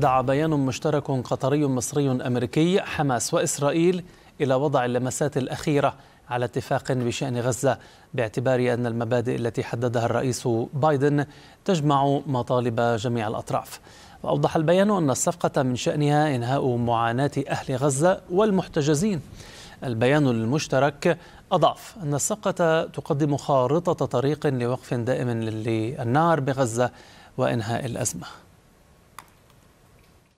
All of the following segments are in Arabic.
دعا بيان مشترك قطري مصري أمريكي حماس وإسرائيل إلى وضع اللمسات الأخيرة على اتفاق بشأن غزة باعتبار أن المبادئ التي حددها الرئيس بايدن تجمع مطالب جميع الأطراف وأوضح البيان أن الصفقة من شأنها إنهاء معاناة أهل غزة والمحتجزين البيان المشترك أضاف أن الصفقة تقدم خارطة طريق لوقف دائم للنار بغزة وإنهاء الأزمة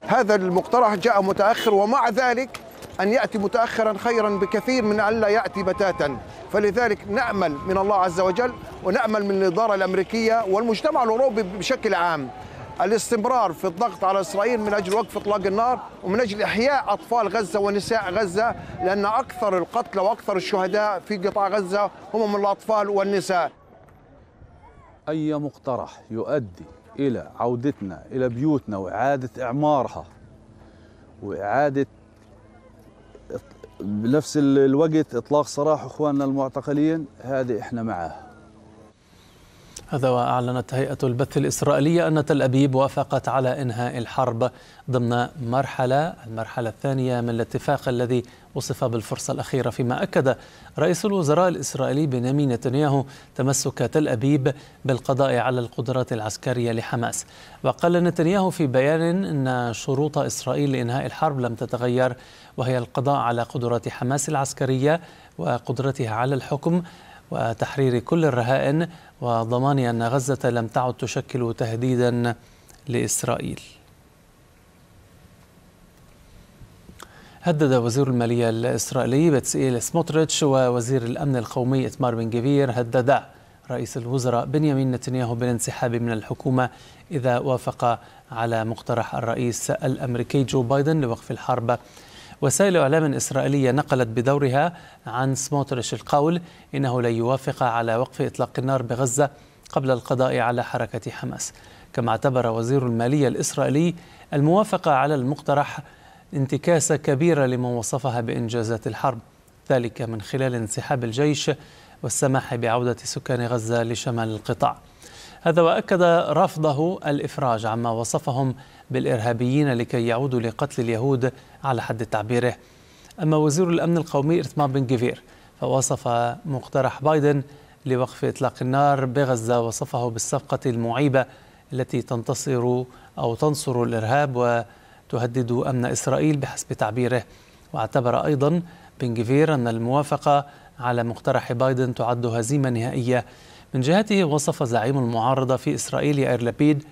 هذا المقترح جاء متأخر ومع ذلك أن يأتي متأخرا خيرا بكثير من ألا يأتي بتاتا فلذلك نأمل من الله عز وجل ونأمل من الإدارة الأمريكية والمجتمع الأوروبي بشكل عام الاستمرار في الضغط على اسرائيل من اجل وقف اطلاق النار ومن اجل احياء اطفال غزه ونساء غزه لان اكثر القتلى واكثر الشهداء في قطاع غزه هم من الاطفال والنساء. اي مقترح يؤدي إلى عودتنا إلى بيوتنا وإعادة إعمارها وإعادة بنفس الوقت إطلاق سراح إخواننا المعتقلين هذه إحنا معاه هذا وأعلنت هيئة البث الإسرائيلية أن تل أبيب وافقت على إنهاء الحرب ضمن مرحلة المرحلة الثانية من الاتفاق الذي وصف بالفرصة الأخيرة فيما أكد رئيس الوزراء الإسرائيلي بنيامين نتنياهو تمسك تل أبيب بالقضاء على القدرات العسكرية لحماس وقال نتنياهو في بيان أن شروط إسرائيل لإنهاء الحرب لم تتغير وهي القضاء على قدرات حماس العسكرية وقدرتها على الحكم وتحرير كل الرهائن وضمان أن غزة لم تعد تشكل تهديدا لإسرائيل هدد وزير المالية الإسرائيلي بتسئيل سموتريتش ووزير الأمن القومي إتمار بن جبير هددا رئيس الوزراء بنيامين نتنياهو بالانسحاب من الحكومة إذا وافق على مقترح الرئيس الأمريكي جو بايدن لوقف الحرب وسائل إعلام إسرائيلية نقلت بدورها عن سموتريش القول إنه لن يوافق على وقف إطلاق النار بغزة قبل القضاء على حركة حماس كما اعتبر وزير المالية الإسرائيلي الموافقة على المقترح انتكاسة كبيرة لما وصفها بإنجازات الحرب ذلك من خلال انسحاب الجيش والسماح بعودة سكان غزة لشمال القطاع هذا وأكد رفضه الإفراج عما وصفهم بالإرهابيين لكي يعودوا لقتل اليهود على حد تعبيره أما وزير الأمن القومي إرتمام بن جفير فوصف مقترح بايدن لوقف إطلاق النار بغزة وصفه بالصفقة المعيبة التي تنتصر أو تنصر الإرهاب وتهدد أمن إسرائيل بحسب تعبيره واعتبر أيضا بن جفير أن الموافقة على مقترح بايدن تعد هزيمة نهائية من جهته وصف زعيم المعارضة في إسرائيل يائر لبيد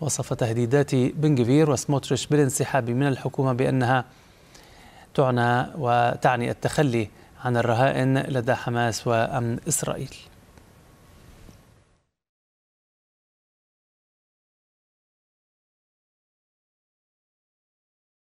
وصف تهديدات بنغفير وسموتريش بالانسحاب من الحكومة بأنها تعنى وتعني التخلي عن الرهائن لدى حماس وأمن إسرائيل